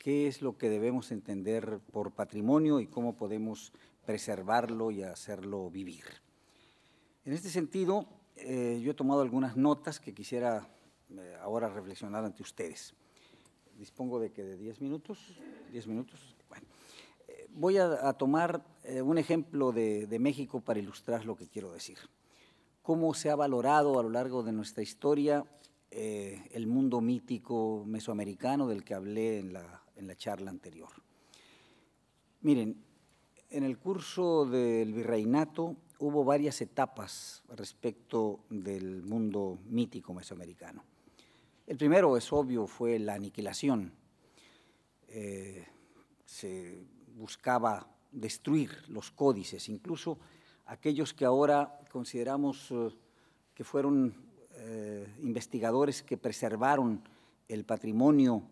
¿Qué es lo que debemos entender por patrimonio y cómo podemos preservarlo y hacerlo vivir? En este sentido, eh, yo he tomado algunas notas que quisiera eh, ahora reflexionar ante ustedes dispongo de que de 10 minutos, 10 minutos. Bueno, eh, voy a, tomar eh, un ejemplo de, México para ilustrar lo que quiero decir. Cómo se ha valorado a lo largo de nuestra historia eh, el mundo mítico mesoamericano del que hablé en en la charla anterior. Miren, en el curso del virreinato hubo varias etapas respecto del mundo mítico mesoamericano. El primero, es obvio, fue la aniquilación. Eh, se buscaba destruir los códices, incluso aquellos que ahora consideramos eh, que fueron eh, investigadores que preservaron el patrimonio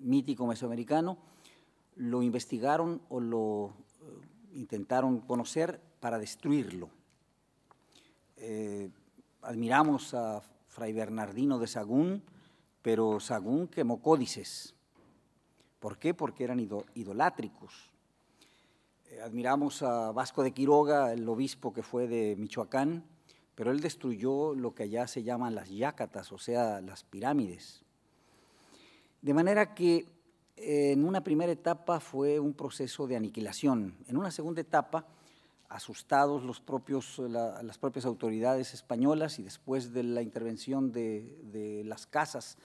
mítico mesoamericano, lo investigaron o lo intentaron conocer para destruirlo. admiramos a Fray Bernardino de Sagún, pero Sagún quemó códices. ¿Por qué? Porque eran idolátricos. Eh, admiramos a Vasco de Quiroga, el obispo que fue de Michoacán, pero él destruyó lo que allá se llaman las yácatas, o sea, las pirámides. De manera que eh, en una primera etapa fue un proceso de aniquilación. En una segunda etapa asustados los propios, las propias autoridades españolas y después de la intervención de, las casas,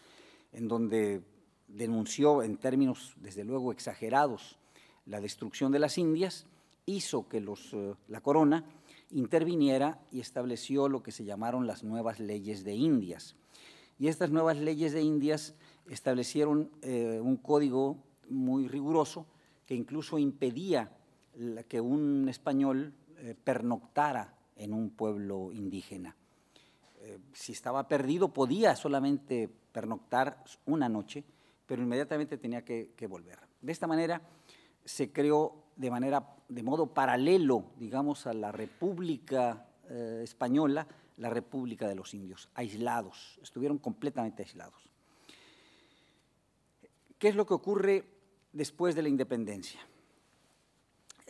en donde denunció en términos desde luego exagerados la destrucción de las Indias, hizo que los, eh, la corona interviniera y estableció lo que se llamaron las nuevas leyes de Indias. Y estas nuevas leyes de Indias establecieron eh, un código muy riguroso que incluso impedía que un español eh, pernoctara en un pueblo indígena. Eh, si estaba perdido podía solamente pernoctar una noche, pero inmediatamente tenía que, volver. De esta manera se creó de, manera, de modo paralelo, digamos, a la República eh, Española, la República de los Indios, aislados, estuvieron completamente aislados. ¿Qué es lo que ocurre después de la independencia?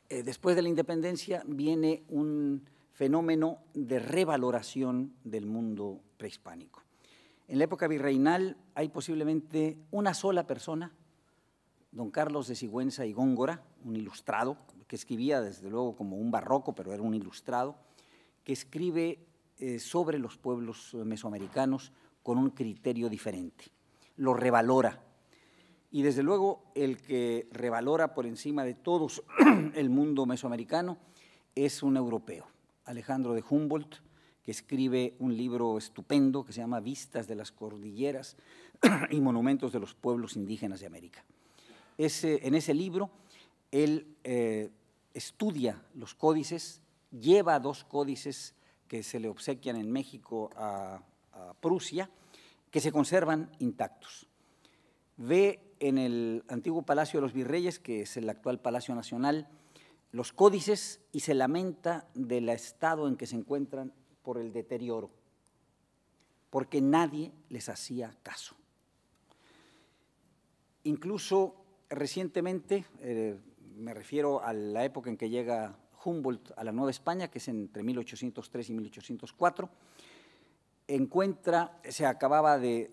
Eh, después de la independencia viene un fenómeno de revaloración del mundo prehispánico. En la época virreinal hay posiblemente una sola persona, don Carlos de Sigüenza y Góngora, un ilustrado, que escribía desde luego como un barroco, pero era un ilustrado, que escribe eh, sobre los pueblos mesoamericanos con un criterio diferente. Lo revalora y desde luego el que revalora por encima de todos el mundo mesoamericano es un europeo, Alejandro de Humboldt, que escribe un libro estupendo que se llama Vistas de las Cordilleras y Monumentos de los Pueblos Indígenas de América. Ese, en ese libro él eh, estudia los códices, lleva dos códices que se le obsequian en México a, a Prusia, que se conservan intactos. Ve en el antiguo Palacio de los Virreyes, que es el actual Palacio Nacional, los códices y se lamenta del estado en que se encuentran por el deterioro, porque nadie les hacía caso. Incluso recientemente, eh, me refiero a la época en que llega Humboldt a la Nueva España, que es entre 1803 y 1804, encuentra, se acababa de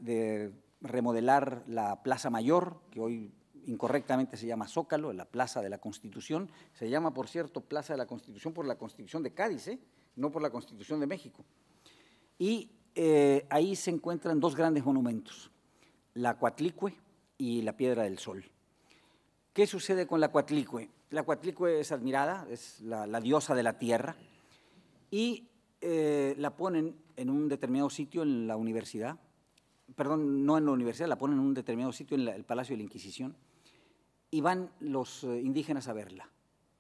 remodelar la Plaza Mayor, que hoy incorrectamente se llama Zócalo, la Plaza de la Constitución. Se llama, por cierto, Plaza de la Constitución por la Constitución de Cádiz, ¿eh? no por la Constitución de México. Y eh, ahí se encuentran dos grandes monumentos, la Coatlicue y la Piedra del Sol. ¿Qué sucede con la Coatlicue? La Coatlicue es admirada, es la, diosa de la tierra, y eh, la ponen en un determinado sitio en la universidad, perdón, no en la universidad, la ponen en un determinado sitio, en el Palacio de la Inquisición, y van los eh, indígenas a verla.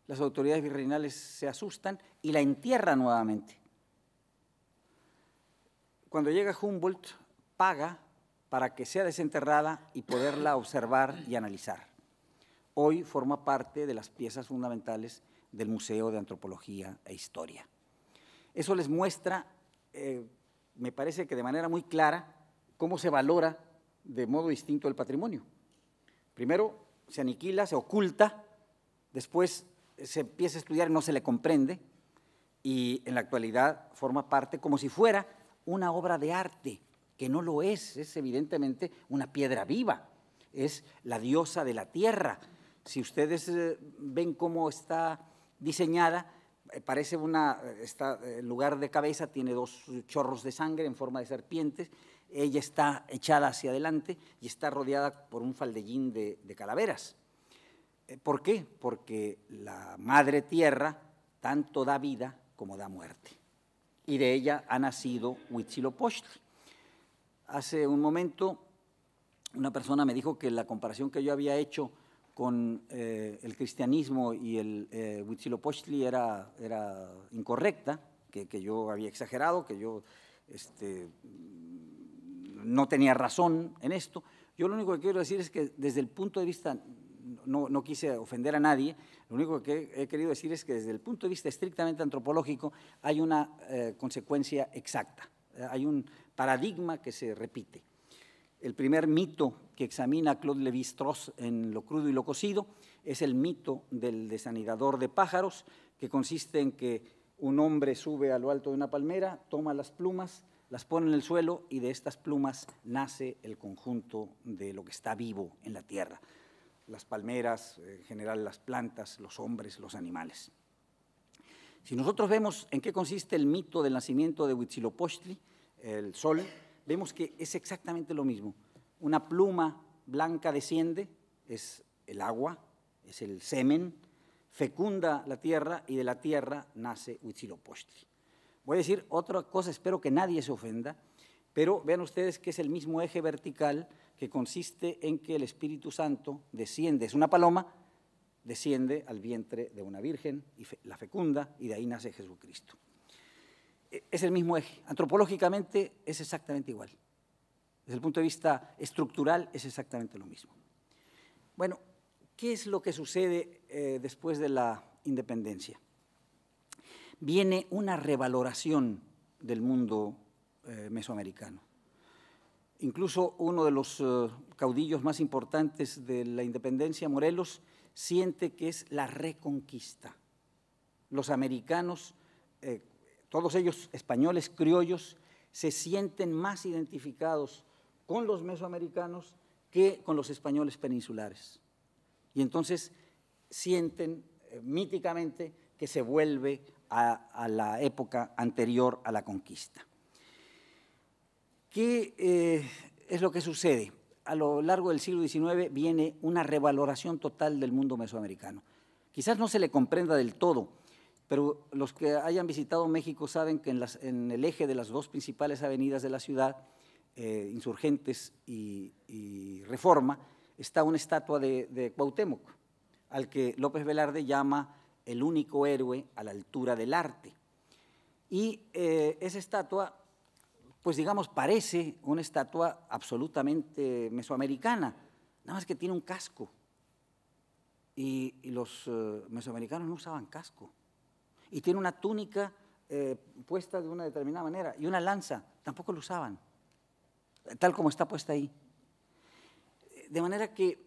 Las autoridades virreinales se asustan y la entierran nuevamente. Cuando llega Humboldt, paga para que sea desenterrada y poderla observar y analizar. Hoy forma parte de las piezas fundamentales del Museo de Antropología e Historia. Eso les muestra, eh, me parece que de manera muy clara, cómo se valora de modo distinto el patrimonio. Primero se aniquila, se oculta, después eh, se empieza a estudiar, no se le comprende y en la actualidad forma parte como si fuera una obra de arte, que no lo es, es evidentemente una piedra viva, es la diosa de la tierra. Si ustedes eh, ven cómo está diseñada, eh, parece una, está, lugar de cabeza tiene dos chorros de sangre en forma de serpientes ella está echada hacia adelante y está rodeada por un faldellín de, calaveras. Eh, ¿Por qué? Porque la madre tierra tanto da vida como da muerte. Y de ella ha nacido Huitzilopochtli. Hace un momento una persona me dijo que la comparación que yo había hecho con eh, el cristianismo y el eh, Huitzilopochtli era, era incorrecta, que, yo había exagerado, que yo este, no tenía razón en esto. Yo lo único que quiero decir es que desde el punto de vista, no, quise ofender a nadie, lo único que he querido decir es que desde el punto de vista estrictamente antropológico hay una eh, consecuencia exacta, eh, hay un paradigma que se repite. El primer mito que examina Claude Lévi-Strauss en Lo crudo y lo cocido es el mito del desanidador de pájaros, que consiste en que un hombre sube a lo alto de una palmera, toma las plumas, las pone en el suelo y de estas plumas nace el conjunto de lo que está vivo en la tierra, las palmeras, eh, en general las plantas, los hombres, los animales. Si nosotros vemos en qué consiste el mito del nacimiento de Huitzilopochtli, el sol, vemos que es exactamente lo mismo. Una pluma blanca desciende, es el agua, es el semen, fecunda la tierra y de la tierra nace Huitzilopochtli. Voy a decir otra cosa, espero que nadie se ofenda, pero vean ustedes que es el mismo eje vertical que consiste en que el Espíritu Santo desciende, es una paloma, desciende al vientre de una virgen y la fecunda y de ahí nace Jesucristo. E, es el mismo eje. Antropológicamente es exactamente igual. Desde el punto de vista estructural es exactamente lo mismo. Bueno, ¿qué es lo que sucede eh, después de la independencia? viene una revaloración del mundo eh, mesoamericano. Incluso uno de los eh, caudillos más importantes de la independencia, Morelos, siente que es la reconquista. Los americanos, eh, todos ellos españoles, criollos, se sienten más identificados con los mesoamericanos que con los españoles peninsulares. Y entonces sienten míticamente que se vuelve a, la época anterior a la conquista. ¿Qué eh, es lo que sucede? A lo largo del siglo XIX viene una revaloración total del mundo mesoamericano. Quizás no se le comprenda del todo, pero los que hayan visitado México saben que en, el eje de las dos principales avenidas de la ciudad, eh, Insurgentes y, Reforma, está una estatua de, de Cuauhtémoc, al que López Velarde llama el único héroe a la altura del arte. Y eh, esa estatua, pues digamos, parece una estatua absolutamente mesoamericana, nada más que tiene un casco. Y, los eh, mesoamericanos no usaban casco. Y tiene una túnica eh, puesta de una determinada manera y una lanza, tampoco lo usaban, tal como está puesta ahí. De manera que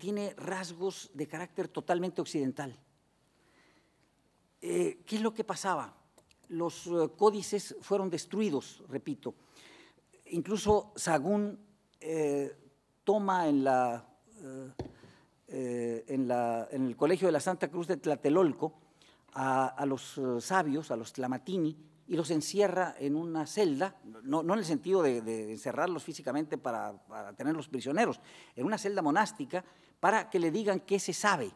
tiene rasgos de carácter totalmente occidental. Eh, ¿qué es lo que pasaba? Los eh, códices fueron destruidos, repito. Incluso Sagún eh, toma en, la, en, el Colegio de la Santa Cruz de Tlatelolco a, los sabios, a los tlamatini, y los encierra en una celda, no, en el sentido de, encerrarlos físicamente para, para, tenerlos prisioneros, en una celda monástica para que le digan qué se sabe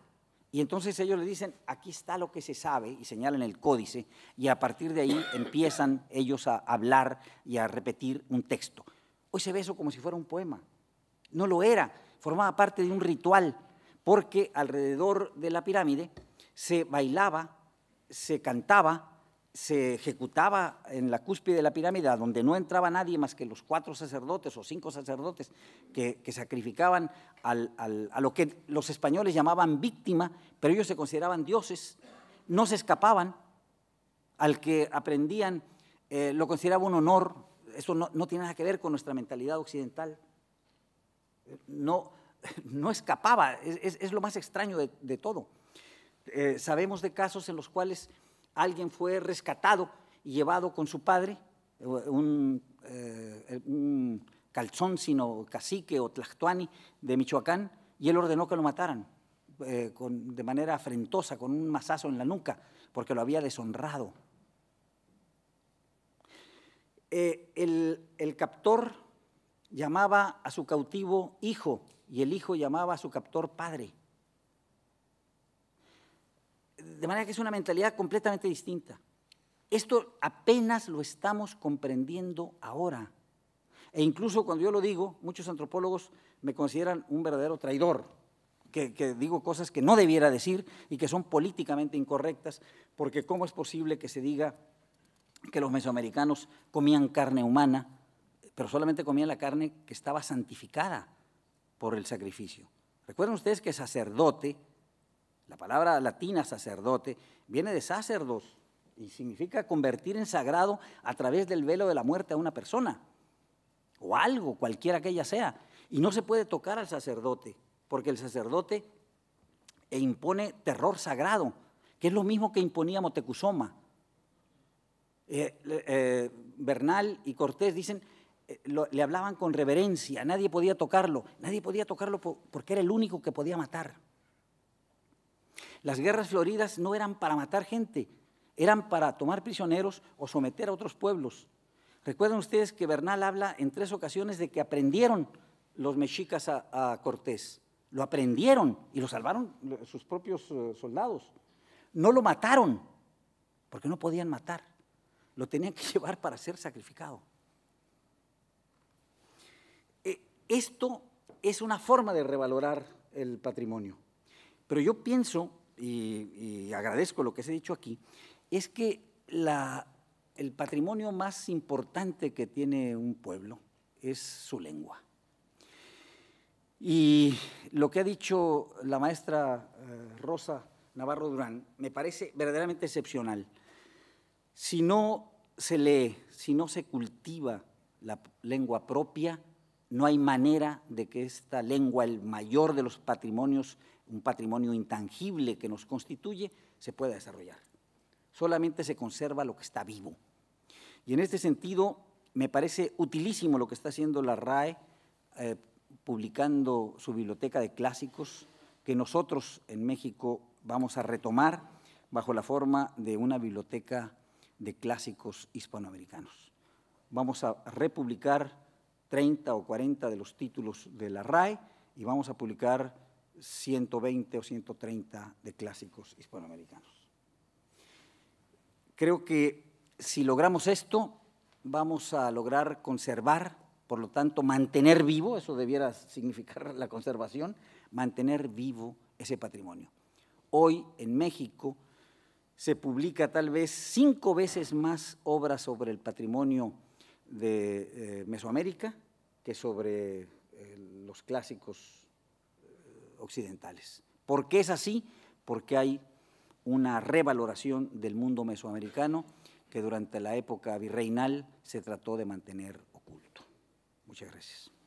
y entonces ellos le dicen, aquí está lo que se sabe, y señalan el códice, y a partir de ahí empiezan ellos a hablar y a repetir un texto. Hoy se ve eso como si fuera un poema. No lo era, formaba parte de un ritual, porque alrededor de la pirámide se bailaba, se cantaba se ejecutaba en la cúspide de la pirámide, donde no entraba nadie más que los cuatro sacerdotes o cinco sacerdotes que, sacrificaban a lo que los españoles llamaban víctima, pero ellos se consideraban dioses, no se escapaban, al que aprendían eh, lo consideraba un honor, eso no, tiene nada que ver con nuestra mentalidad occidental, no, no escapaba, es, lo más extraño de, todo. Eh, sabemos de casos en los cuales alguien fue rescatado y llevado con su padre, eh, eh, un, calzón, sino cacique o tlactuani de Michoacán, y él ordenó que lo mataran eh, de manera afrentosa, con un mazazo en la nuca, porque lo había deshonrado. el captor llamaba a su cautivo hijo y el hijo llamaba a su captor padre. De manera que es una mentalidad completamente distinta. Esto apenas lo estamos comprendiendo ahora. E incluso cuando yo lo digo, muchos antropólogos me consideran un verdadero traidor, que, digo cosas que no debiera decir y que son políticamente incorrectas, porque ¿cómo es posible que se diga que los mesoamericanos comían carne humana, pero solamente comían la carne que estaba santificada por el sacrificio? Recuerden ustedes que sacerdote la palabra latina sacerdote viene de sacerdos y significa convertir en sagrado a través del velo de la muerte a una persona o algo, cualquiera que ella sea. Y no se puede tocar al sacerdote, porque el sacerdote impone terror sagrado, que es lo mismo que imponía Motecuzoma. Eh, eh, Bernal y Cortés dicen, eh, le hablaban con reverencia, nadie podía tocarlo, nadie podía tocarlo porque era el único que podía matar. Las guerras floridas no eran para matar gente, eran para tomar prisioneros o someter a otros pueblos. Recuerden ustedes que Bernal habla en tres ocasiones de que aprendieron los mexicas a, a Cortés. Lo aprendieron y lo salvaron sus propios eh, soldados. No lo mataron, porque no podían matar. Lo tenían que llevar para ser sacrificado. Eh, esto es una forma de revalorar el patrimonio. Pero yo pienso, y, agradezco lo que se ha dicho aquí, es que el patrimonio más importante que tiene un pueblo es su lengua. Y lo que ha dicho la maestra eh, Rosa Navarro Durán me parece verdaderamente excepcional. Si no se lee, si no se cultiva la lengua propia, no hay manera de que esta lengua, el mayor de los patrimonios un patrimonio intangible que nos constituye, se pueda desarrollar. Solamente se conserva lo que está vivo. Y en este sentido, me parece utilísimo lo que está haciendo la RAE eh, publicando su biblioteca de clásicos que nosotros en México vamos a retomar bajo la forma de una biblioteca de clásicos hispanoamericanos. Vamos a republicar 30 o 40 de los títulos de la RAE y vamos a publicar 120 o 130 de clásicos hispanoamericanos. Creo que si logramos esto, vamos a lograr conservar, por lo tanto, mantener vivo, eso debiera significar la conservación, mantener vivo ese patrimonio. Hoy en México se publica tal vez cinco veces más obras sobre el patrimonio de eh, Mesoamérica que sobre eh, los clásicos occidentales. ¿Por qué es así? Porque hay una revaloración del mundo mesoamericano que durante la época virreinal se trató de mantener oculto. Muchas gracias.